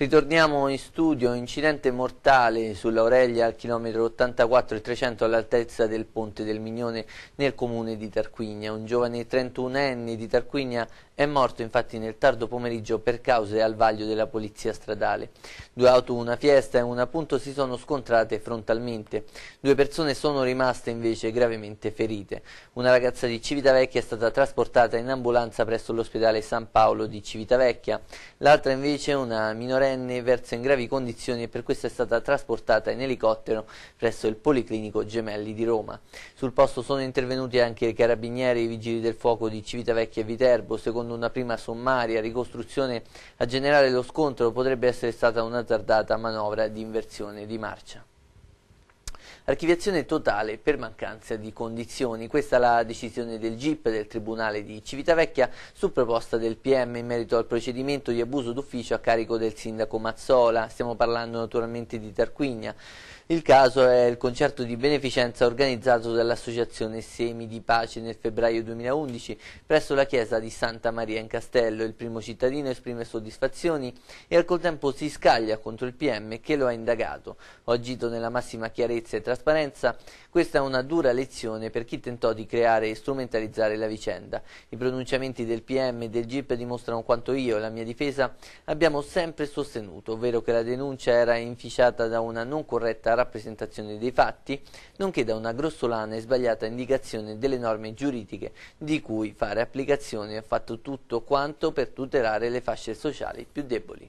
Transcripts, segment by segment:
Ritorniamo in studio, incidente mortale sull'Aurelia al chilometro 84 e 300 all'altezza del ponte del Mignone nel comune di Tarquinia. Un giovane 31enne di Tarquinia è morto infatti nel tardo pomeriggio per cause al vaglio della polizia stradale. Due auto, una Fiesta e una appunto si sono scontrate frontalmente. Due persone sono rimaste invece gravemente ferite. Una ragazza di Civitavecchia è stata trasportata in ambulanza presso l'ospedale San Paolo di Civitavecchia. L'altra invece, una minorenne minorenne versa in gravi condizioni e per questo è stata trasportata in elicottero presso il Policlinico Gemelli di Roma. Sul posto sono intervenuti anche i carabinieri e i vigili del fuoco di Civitavecchia e Viterbo. Secondo una prima sommaria ricostruzione a generare lo scontro potrebbe essere stata una tardata manovra di inversione di marcia. Archiviazione totale per mancanza di condizioni. Questa è la decisione del GIP del Tribunale di Civitavecchia su proposta del PM in merito al procedimento di abuso d'ufficio a carico del sindaco Mazzola. Stiamo parlando naturalmente di Tarquinia. Il caso è il concerto di beneficenza organizzato dall'associazione Semi di Pace nel febbraio 2011 presso la chiesa di Santa Maria in Castello. Il primo cittadino esprime soddisfazioni e al contempo si scaglia contro il PM che lo ha indagato. Ho agito nella massima chiarezza e trasparenza trasparenza, questa è una dura lezione per chi tentò di creare e strumentalizzare la vicenda. I pronunciamenti del PM e del GIP dimostrano quanto io e la mia difesa abbiamo sempre sostenuto, ovvero che la denuncia era inficiata da una non corretta rappresentazione dei fatti, nonché da una grossolana e sbagliata indicazione delle norme giuridiche di cui fare applicazione ha fatto tutto quanto per tutelare le fasce sociali più deboli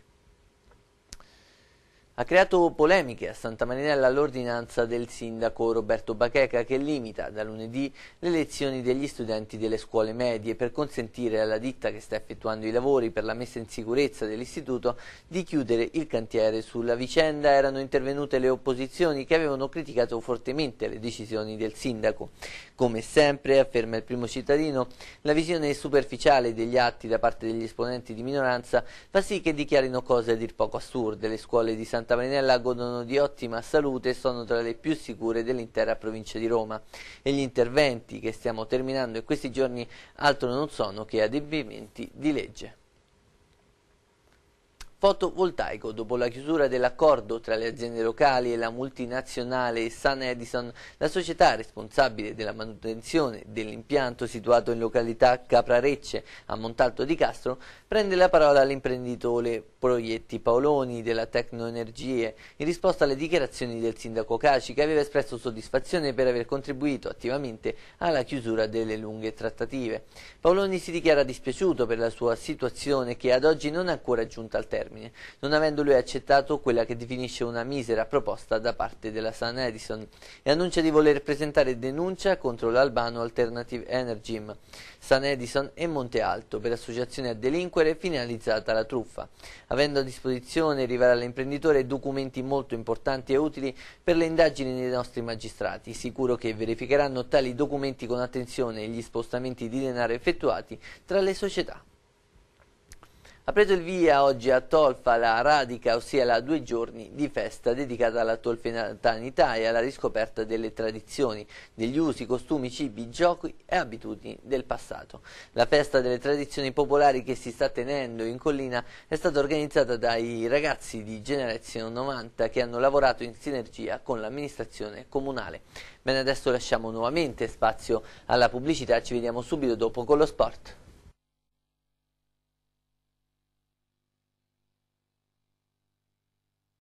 ha creato polemiche a Santa Marinella l'ordinanza del sindaco Roberto Bacheca che limita da lunedì le lezioni degli studenti delle scuole medie per consentire alla ditta che sta effettuando i lavori per la messa in sicurezza dell'istituto di chiudere il cantiere. Sulla vicenda erano intervenute le opposizioni che avevano criticato fortemente le decisioni del sindaco. Come sempre, afferma il primo cittadino, la visione superficiale degli atti da parte degli esponenti di minoranza fa sì che dichiarino cose a dir poco assurde. Le scuole di Santa Roberta Marinella godono di ottima salute e sono tra le più sicure dell'intera provincia di Roma. E gli interventi che stiamo terminando in questi giorni altro non sono che adempimenti di legge fotovoltaico. Dopo la chiusura dell'accordo tra le aziende locali e la multinazionale Sun Edison, la società responsabile della manutenzione dell'impianto situato in località Caprarecce a Montalto di Castro prende la parola all'imprenditore Proietti Paoloni della Tecnoenergie in risposta alle dichiarazioni del sindaco Caci che aveva espresso soddisfazione per aver contribuito attivamente alla chiusura delle lunghe trattative. Paoloni si dichiara dispiaciuto per la sua situazione che ad oggi non è ancora giunta al termine termine, non avendo lui accettato quella che definisce una misera proposta da parte della Sun Edison e annuncia di voler presentare denuncia contro l'albano Alternative Energy, Sun Edison e Monte Alto per associazione a delinquere finalizzata alla truffa, avendo a disposizione rivela all'imprenditore documenti molto importanti e utili per le indagini dei nostri magistrati, sicuro che verificheranno tali documenti con attenzione e gli spostamenti di denaro effettuati tra le società. Ha preso il via oggi a Tolfa la Radica, ossia la due giorni di festa dedicata alla tolfenanità e alla riscoperta delle tradizioni, degli usi, costumi, cibi, giochi e abitudini del passato. La festa delle tradizioni popolari che si sta tenendo in collina è stata organizzata dai ragazzi di Generazione 90 che hanno lavorato in sinergia con l'amministrazione comunale. Bene, adesso lasciamo nuovamente spazio alla pubblicità, ci vediamo subito dopo con lo sport.